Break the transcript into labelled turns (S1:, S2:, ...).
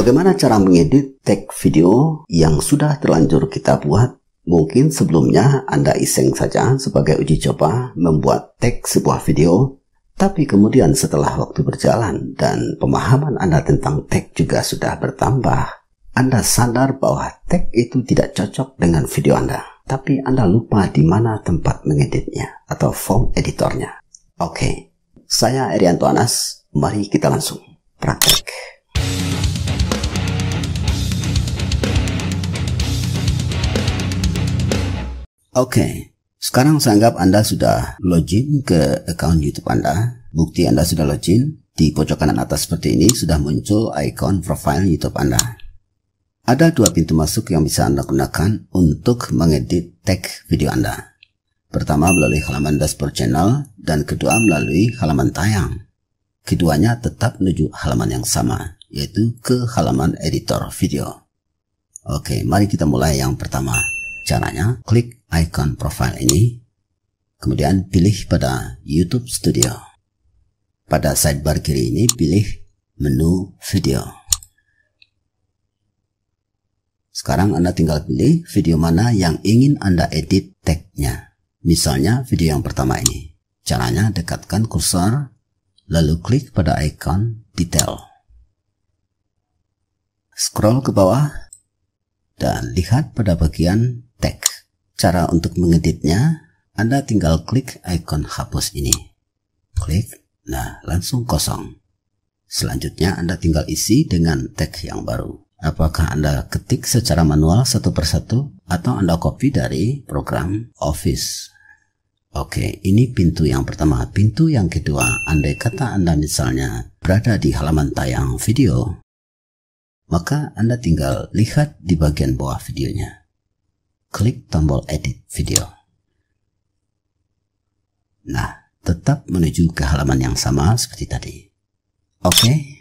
S1: Bagaimana cara mengedit tag video yang sudah terlanjur kita buat? Mungkin sebelumnya Anda iseng saja sebagai uji coba membuat tag sebuah video, tapi kemudian setelah waktu berjalan dan pemahaman Anda tentang tag juga sudah bertambah, Anda sadar bahwa tag itu tidak cocok dengan video Anda, tapi Anda lupa di mana tempat mengeditnya atau form editornya. Oke, okay. saya Erianto Anas, mari kita langsung praktek. Oke, okay. sekarang saya anggap Anda sudah login ke account YouTube Anda. Bukti Anda sudah login. Di pojok kanan atas seperti ini sudah muncul icon profile YouTube Anda. Ada dua pintu masuk yang bisa Anda gunakan untuk mengedit tag video Anda. Pertama melalui halaman dashboard channel dan kedua melalui halaman tayang. Keduanya tetap menuju halaman yang sama, yaitu ke halaman editor video. Oke, mari kita mulai yang pertama. Caranya, klik icon profile ini, kemudian pilih pada YouTube Studio. Pada sidebar kiri ini, pilih menu video. Sekarang Anda tinggal pilih video mana yang ingin Anda edit tag-nya. Misalnya video yang pertama ini. Caranya dekatkan kursor, lalu klik pada icon detail. Scroll ke bawah dan lihat pada bagian Cara untuk mengeditnya, Anda tinggal klik ikon hapus ini. Klik, nah langsung kosong. Selanjutnya Anda tinggal isi dengan tag yang baru. Apakah Anda ketik secara manual satu persatu atau Anda copy dari program Office? Oke, ini pintu yang pertama. Pintu yang kedua, andai kata Anda misalnya berada di halaman tayang video, maka Anda tinggal lihat di bagian bawah videonya klik tombol edit video. Nah, tetap menuju ke halaman yang sama seperti tadi. Oke. Okay.